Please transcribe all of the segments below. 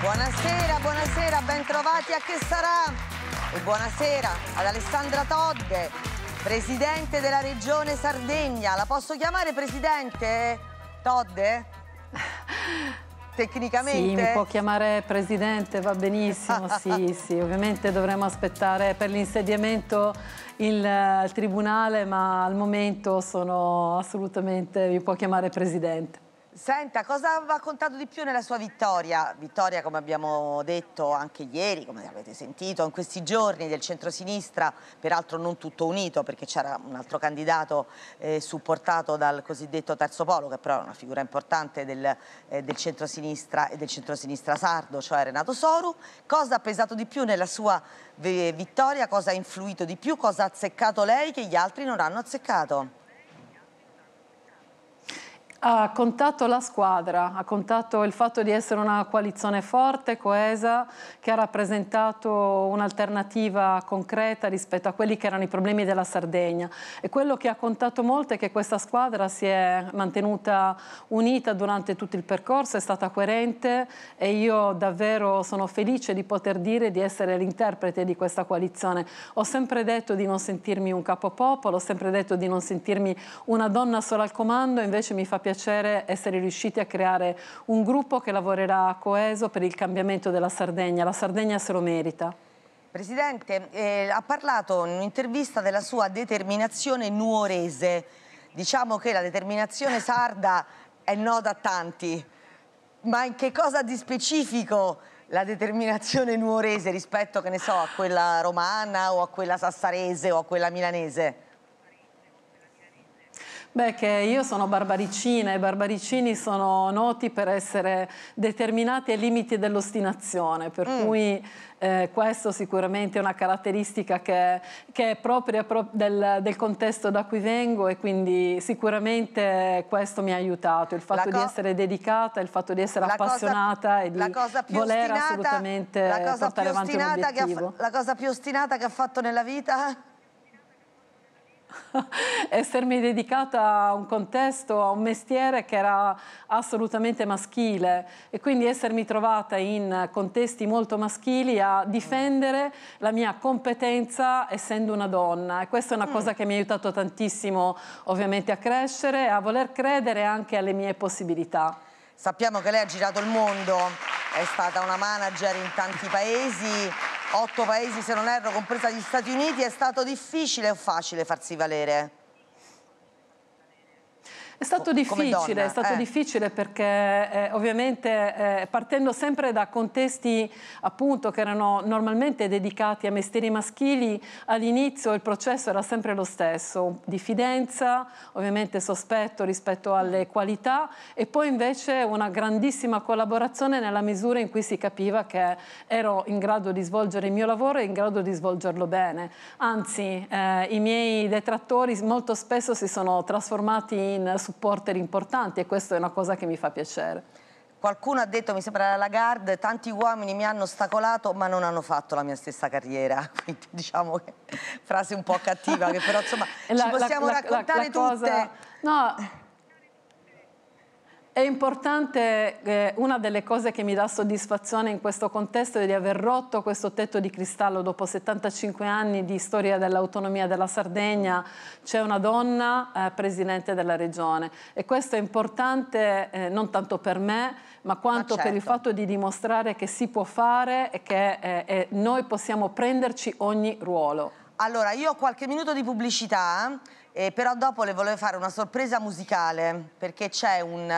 Buonasera, buonasera, bentrovati a Che Sarà e buonasera ad Alessandra Todde, presidente della regione Sardegna. La posso chiamare presidente Todde? Tecnicamente? Sì, mi può chiamare presidente, va benissimo, sì, sì. Ovviamente dovremo aspettare per l'insediamento il, il tribunale, ma al momento sono assolutamente, mi può chiamare presidente. Senta, cosa va contato di più nella sua vittoria? Vittoria, come abbiamo detto anche ieri, come avete sentito, in questi giorni del centrosinistra, peraltro non tutto unito, perché c'era un altro candidato eh, supportato dal cosiddetto terzo polo, che però è una figura importante del, eh, del centrosinistra e del centrosinistra sardo, cioè Renato Soru. Cosa ha pesato di più nella sua eh, vittoria? Cosa ha influito di più? Cosa ha azzeccato lei che gli altri non hanno azzeccato? ha contato la squadra, ha contato il fatto di essere una coalizione forte, coesa, che ha rappresentato un'alternativa concreta rispetto a quelli che erano i problemi della Sardegna. E quello che ha contato molto è che questa squadra si è mantenuta unita durante tutto il percorso, è stata coerente e io davvero sono felice di poter dire di essere l'interprete di questa coalizione. Ho sempre detto di non sentirmi un capopopolo, ho sempre detto di non sentirmi una donna sola al comando, invece mi fa piacere piacere essere riusciti a creare un gruppo che lavorerà coeso per il cambiamento della Sardegna. La Sardegna se lo merita. Presidente, eh, ha parlato in un'intervista della sua determinazione nuorese. Diciamo che la determinazione sarda è nota a tanti, ma in che cosa di specifico la determinazione nuorese rispetto, che ne so, a quella romana o a quella sassarese o a quella milanese? Beh, che io sono barbaricina e barbaricini sono noti per essere determinati ai limiti dell'ostinazione, per mm. cui eh, questo sicuramente è una caratteristica che, che è propria pro del, del, contesto da cui vengo e quindi sicuramente questo mi ha aiutato, il fatto di essere dedicata, il fatto di essere la appassionata cosa, e di voler ostinata, assolutamente portare avanti un obiettivo. Ha, la cosa più ostinata che ha fatto nella vita? essermi dedicata a un contesto, a un mestiere che era assolutamente maschile e quindi essermi trovata in contesti molto maschili a difendere la mia competenza essendo una donna e questa è una mm. cosa che mi ha aiutato tantissimo ovviamente a crescere e a voler credere anche alle mie possibilità. Sappiamo che lei ha girato il mondo, è stata una manager in tanti paesi, otto paesi se non erro, compresa gli Stati Uniti, è stato difficile o facile farsi valere? stato, difficile, è stato eh. difficile perché eh, ovviamente eh, partendo sempre da contesti appunto che erano normalmente dedicati a mestieri maschili, all'inizio il processo era sempre lo stesso, diffidenza, ovviamente sospetto rispetto alle qualità e poi invece una grandissima collaborazione nella misura in cui si capiva che ero in grado di svolgere il mio lavoro e in grado di svolgerlo bene. Anzi, eh, i miei detrattori molto spesso si sono trasformati in supporto supporter importanti e questa è una cosa che mi fa piacere. Qualcuno ha detto, mi sembra la Lagarde, tanti uomini mi hanno ostacolato ma non hanno fatto la mia stessa carriera. Quindi diciamo che frase un po' cattiva, che però insomma la, ci possiamo la, raccontare la, la cosa... tutte. No, è importante, eh, una delle cose che mi dà soddisfazione in questo contesto è di aver rotto questo tetto di cristallo dopo 75 anni di storia dell'autonomia della Sardegna, c'è una donna eh, presidente della regione e questo è importante eh, non tanto per me ma quanto ma certo. per il certo. fatto di dimostrare che si può fare e che eh, noi possiamo prenderci ogni ruolo. Allora, io ho qualche minuto di pubblicità eh, però dopo le volevo fare una sorpresa musicale perché c'è un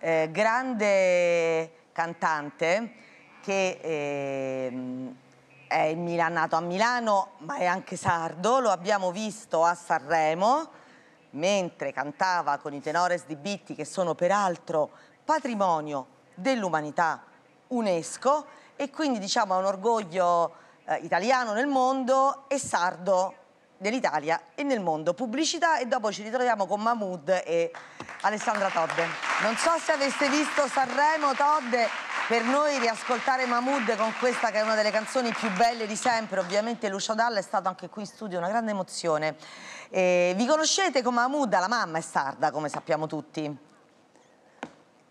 eh, grande cantante che eh, è Milan, nato a Milano ma è anche sardo, lo abbiamo visto a Sanremo mentre cantava con i tenores di Bitti che sono peraltro patrimonio dell'umanità UNESCO e quindi diciamo ha un orgoglio eh, italiano nel mondo e sardo dell'Italia e nel mondo. Pubblicità e dopo ci ritroviamo con Mahmood e Alessandra Todde. Non so se aveste visto Sanremo Todde, per noi riascoltare Mahmood con questa che è una delle canzoni più belle di sempre, ovviamente Lucio Dalla è stato anche qui in studio, una grande emozione. Eh, vi conoscete come Mahmood, la mamma è sarda come sappiamo tutti.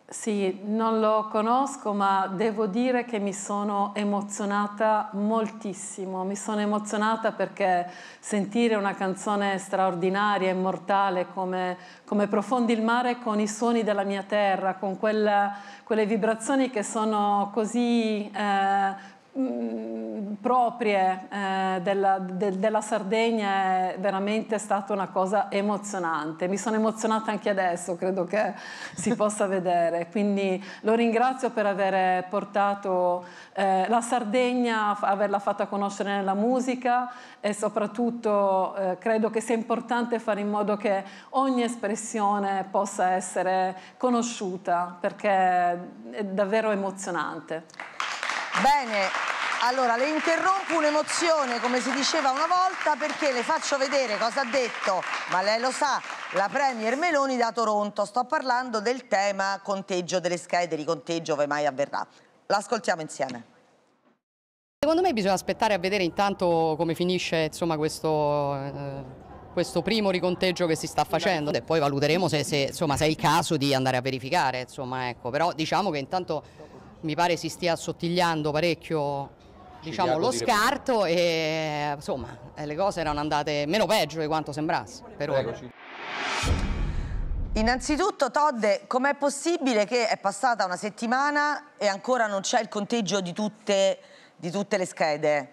Sì, non lo conosco, ma devo dire che mi sono emozionata moltissimo. Mi sono emozionata perché sentire una canzone straordinaria, immortale, come, come Profondi il mare, con i suoni della mia terra, con quella, quelle vibrazioni che sono così eh, mm, proprie eh, della, de, della, Sardegna è veramente stata una cosa emozionante. Mi sono emozionata anche adesso, credo che si possa vedere. Quindi lo ringrazio per aver portato eh, la Sardegna, averla fatta conoscere nella musica e soprattutto eh, credo che sia importante fare in modo che ogni espressione possa essere conosciuta perché è davvero emozionante. Bene. Allora, le interrompo un'emozione, come si diceva una volta, perché le faccio vedere cosa ha detto, ma lei lo sa, la Premier Meloni da Toronto. Sto parlando del tema conteggio delle schede, riconteggio, ove mai avverrà. L'ascoltiamo insieme. Secondo me bisogna aspettare a vedere intanto come finisce insomma, questo, eh, questo, primo riconteggio che si sta facendo e poi valuteremo se, se, insomma, se è il caso di andare a verificare. Insomma, ecco. Però diciamo che intanto mi pare si stia assottigliando parecchio diciamo, lo scarto e insomma eh, le cose erano andate meno peggio di quanto sembrasse per ora. Innanzitutto Todde, com'è possibile che è passata una settimana e ancora non c'è il conteggio di tutte, di tutte le schede?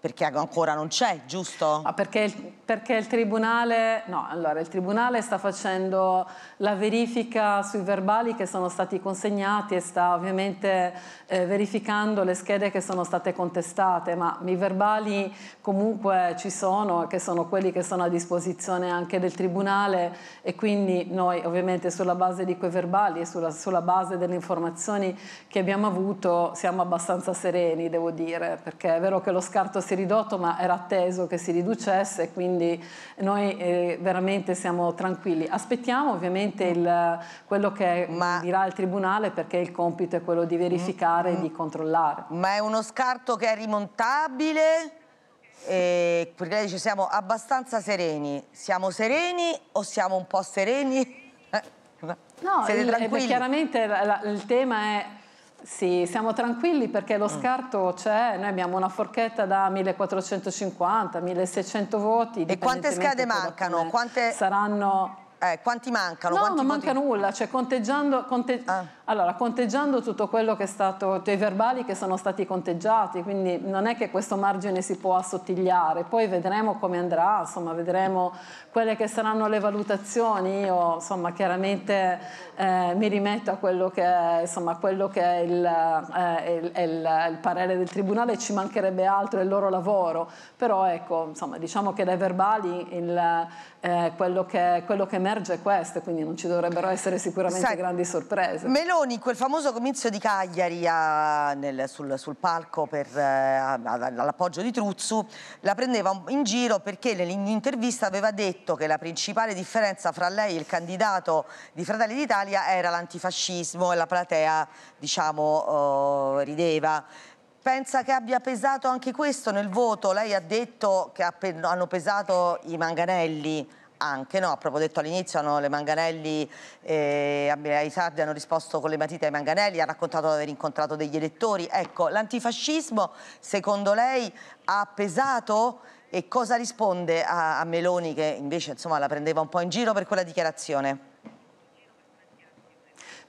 Perché ancora non c'è, giusto? Ah, perché, perché, il Tribunale... No, allora, il Tribunale sta facendo la verifica sui verbali che sono stati consegnati e sta ovviamente eh, verificando le schede che sono state contestate, ma i verbali comunque ci sono, che sono quelli che sono a disposizione anche del Tribunale e quindi noi ovviamente sulla base di quei verbali e sulla, sulla base delle informazioni che abbiamo avuto siamo abbastanza sereni, devo dire, perché è vero che lo scarto si è ridotto ma era atteso che si riducesse, quindi noi eh, veramente siamo tranquilli. Aspettiamo ovviamente il, quello che ma... dirà il Tribunale perché il compito è quello di mm-hmm. verificare mm e di mm-hmm. controllare. Ma è uno scarto che è rimontabile? e perché lei siamo abbastanza sereni. Siamo sereni o siamo un po' sereni? No, il, chiaramente la, la, il tema è sì, siamo tranquilli perché lo ah. scarto c'è, noi abbiamo una forchetta da 1450, 1600 voti. E quante schede mancano? Quante... Saranno... Eh, quanti mancano? No, quanti non voti... manca nulla, cioè conteggiando... Conte... Ah allora, conteggiando tutto quello che è stato, i verbali che sono stati conteggiati, quindi non è che questo margine si può assottigliare, poi vedremo come andrà, insomma, vedremo quelle che saranno le valutazioni, io insomma, chiaramente eh, mi rimetto a quello che, è, insomma, quello che è, il, eh, il, il, il, parere del Tribunale, ci mancherebbe altro, è il loro lavoro, però ecco, insomma, diciamo che dai verbali eh, quello, che, quello, che, emerge è questo, quindi non ci dovrebbero essere sicuramente Sai, grandi sorprese. Meloni in quel famoso comizio di Cagliari a, nel, sul, sul, palco per, eh, all'appoggio di Truzzu la prendeva in giro perché nell'intervista aveva detto che la principale differenza fra lei e il candidato di Fratelli d'Italia era l'antifascismo e la platea diciamo eh, rideva pensa che abbia pesato anche questo nel voto? Lei ha detto che hanno pesato i manganelli anche no, proprio detto all'inizio, hanno le Manganelli, eh, i sardi hanno risposto con le matite ai Manganelli, ha raccontato di aver incontrato degli elettori. Ecco, l'antifascismo secondo lei ha pesato e cosa risponde a, a Meloni che invece insomma, la prendeva un po' in giro per quella dichiarazione?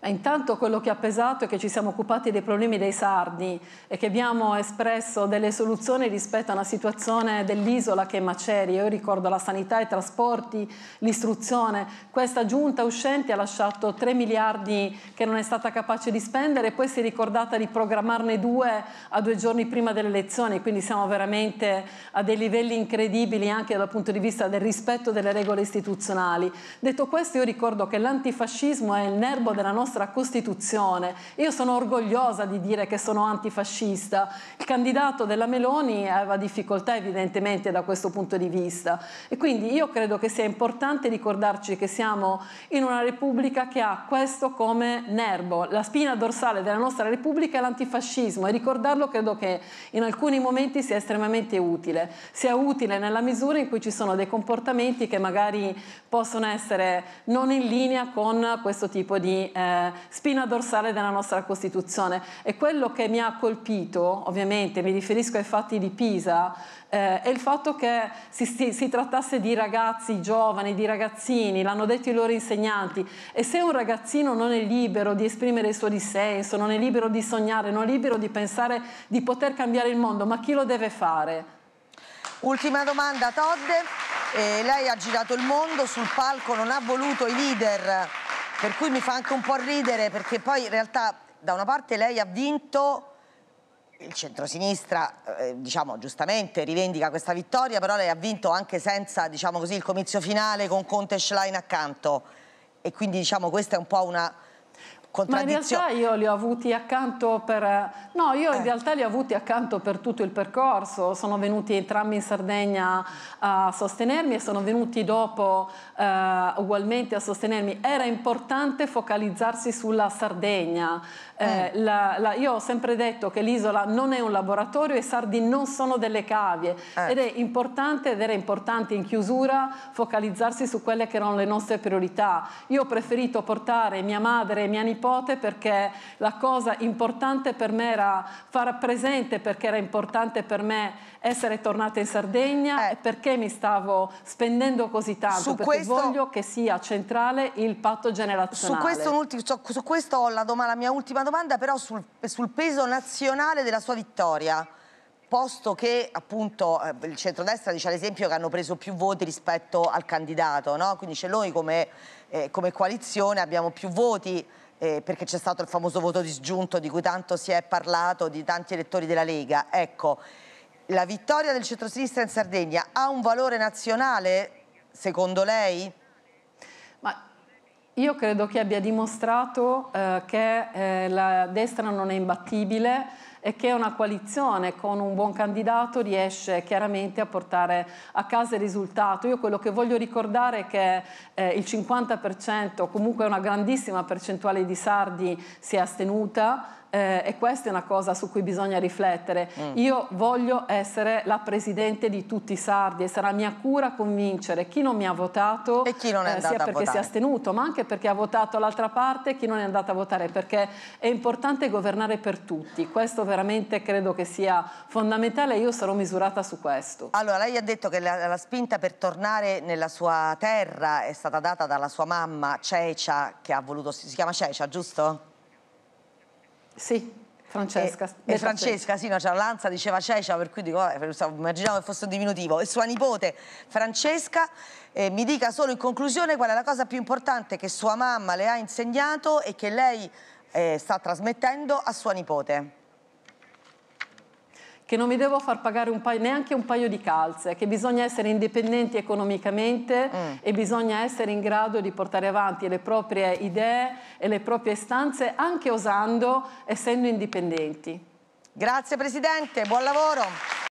intanto quello che ha pesato è che ci siamo occupati dei problemi dei sardi e che abbiamo espresso delle soluzioni rispetto a una situazione dell'isola che è maceria. Io ricordo la sanità, i trasporti, l'istruzione. Questa giunta uscente ha lasciato 3 miliardi che non è stata capace di spendere e poi si è ricordata di programmarne due a due giorni prima delle elezioni. Quindi siamo veramente a dei livelli incredibili anche dal punto di vista del rispetto delle regole istituzionali. Detto questo io ricordo che l'antifascismo è il nervo della nostra nostra Costituzione. Io sono orgogliosa di dire che sono antifascista. Il candidato della Meloni aveva difficoltà evidentemente da questo punto di vista e quindi io credo che sia importante ricordarci che siamo in una Repubblica che ha questo come nervo. La spina dorsale della nostra Repubblica è l'antifascismo e ricordarlo credo che in alcuni momenti sia estremamente utile. Sia utile nella misura in cui ci sono dei comportamenti che magari possono essere non in linea con questo tipo di... Eh, spina dorsale della nostra Costituzione. E quello che mi ha colpito, ovviamente mi riferisco ai fatti di Pisa, eh, è il fatto che si, si, si, trattasse di ragazzi giovani, di ragazzini, l'hanno detto i loro insegnanti, e se un ragazzino non è libero di esprimere il suo dissenso, non è libero di sognare, non è libero di pensare di poter cambiare il mondo, ma chi lo deve fare? Ultima domanda, Todde. Eh, lei ha girato il mondo, sul palco non ha voluto i leader per cui mi fa anche un po' ridere perché poi in realtà da una parte lei ha vinto il centrosinistra, eh, diciamo giustamente, rivendica questa vittoria, però lei ha vinto anche senza diciamo così, il comizio finale con Conte Schlein accanto. E quindi diciamo questa è un po' una ma in realtà io li ho avuti accanto per... No, io in eh. realtà li ho avuti accanto per tutto il percorso. Sono venuti entrambi in Sardegna a sostenermi e sono venuti dopo eh, ugualmente a sostenermi. Era importante focalizzarsi sulla Sardegna eh, eh, la, la, io ho sempre detto che l'isola non è un laboratorio e i sardi non sono delle cavie eh. ed è importante ed era importante in chiusura focalizzarsi su quelle che erano le nostre priorità. Io ho preferito portare mia madre e mia nipote perché la cosa importante per me era far presente perché era importante per me essere tornata in Sardegna eh. e perché mi stavo spendendo così tanto su perché questo... voglio che sia centrale il patto generazionale. Su questo, su questo la, domanda, la mia ultima domanda domanda però sul, sul peso nazionale della sua vittoria posto che appunto eh, il centrodestra dice ad esempio che hanno preso più voti rispetto al candidato, no? quindi c'è noi come, eh, come, coalizione abbiamo più voti eh, perché c'è stato il famoso voto disgiunto di cui tanto si è parlato di tanti elettori della Lega. Ecco, la vittoria del centrosinistra in Sardegna ha un valore nazionale secondo lei? Ma io credo che abbia dimostrato eh, che eh, la destra non è imbattibile e che una coalizione con un buon candidato riesce chiaramente a portare a casa il risultato. Io quello che voglio ricordare è che eh, il 50%, comunque una grandissima percentuale di sardi si è astenuta, eh, e questa è una cosa su cui bisogna riflettere. Mm. Io voglio essere la presidente di tutti i sardi e sarà mia cura convincere chi non mi ha votato e chi non è eh, sia perché si è astenuto, ma anche perché ha votato l'altra parte e chi non è andata a votare, perché è importante governare per tutti. Questo veramente credo che sia fondamentale e io sarò misurata su questo. Allora, lei ha detto che la, la spinta per tornare nella sua terra è stata data dalla sua mamma Cecia, che ha voluto, si chiama Cecia, giusto? Sì. Francesca. E, eh, e eh, Francesca, sì, no, c'è Lanza, diceva Cecia, cioè, per cui dico, immaginavo che fosse un diminutivo. E sua nipote Francesca eh, mi dica solo in conclusione qual è la cosa più importante che sua mamma le ha insegnato e che lei eh, sta trasmettendo a sua nipote che non mi devo far pagare un paio, neanche un paio di calze, che bisogna essere indipendenti economicamente mm. e bisogna essere in grado di portare avanti le proprie idee e le proprie istanze anche osando, essendo indipendenti. Grazie Presidente, buon lavoro.